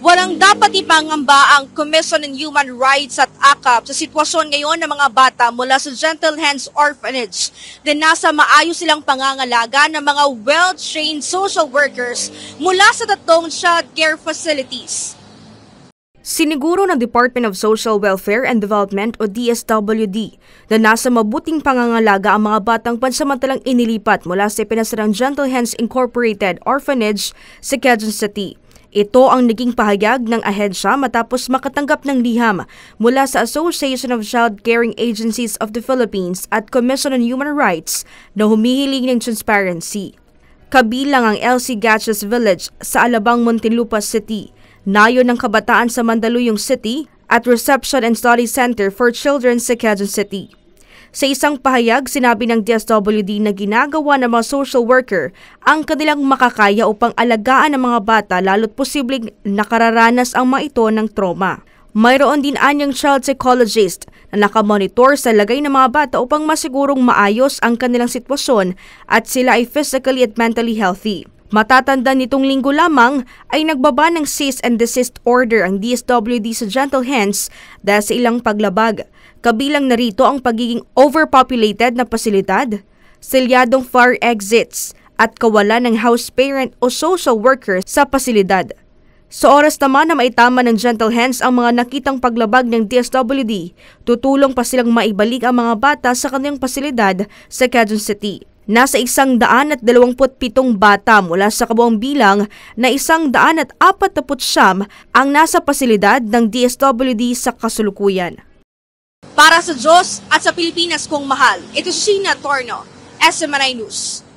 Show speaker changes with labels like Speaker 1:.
Speaker 1: Walang dapat ipangamba ang Commission on Human Rights at AKAP sa sitwasyon ngayon ng mga bata mula sa Gentle Hands Orphanage na nasa maayos silang pangangalaga ng mga well-trained social workers mula sa tatlong child care facilities. Siniguro ng Department of Social Welfare and Development o DSWD na nasa mabuting pangangalaga ang mga batang pansamantalang inilipat mula sa pinasarang Gentle Hands Incorporated Orphanage sa Quezon City. Ito ang naging pahayag ng ahensya matapos makatanggap ng liham mula sa Association of Child Caring Agencies of the Philippines at Commission on Human Rights na humihiling ng transparency. Kabilang ang LC Gatches Village sa Alabang Montelupa City, Nayon ng Kabataan sa Mandaluyong City at Reception and Study Center for Children sa Quezon City. Sa isang pahayag, sinabi ng DSWD na ginagawa ng mga social worker ang kanilang makakaya upang alagaan ang mga bata lalo't posibleng nakararanas ang mga ito ng trauma. Mayroon din anyang child psychologist na nakamonitor sa lagay ng mga bata upang masigurong maayos ang kanilang sitwasyon at sila ay physically at mentally healthy. Matatanda nitong linggo lamang ay nagbaba ng cease and desist order ang DSWD sa Gentle Hands dahil sa ilang paglabag. Kabilang na rito ang pagiging overpopulated na pasilidad, selyadong fire exits at kawalan ng house parent o social worker sa pasilidad. Sa oras naman na maitama ng Gentle Hands ang mga nakitang paglabag ng DSWD, tutulong pa silang maibalik ang mga bata sa kanilang pasilidad sa Quezon City. Nasa isang daan at dalawamput bata mula sa kabuang bilang na isang daan at apat ang nasa pasilidad ng DSWD sa kasulukuyan. Para sa Diyos at sa Pilipinas kong mahal, ito si Sheena Torno, SMNI News.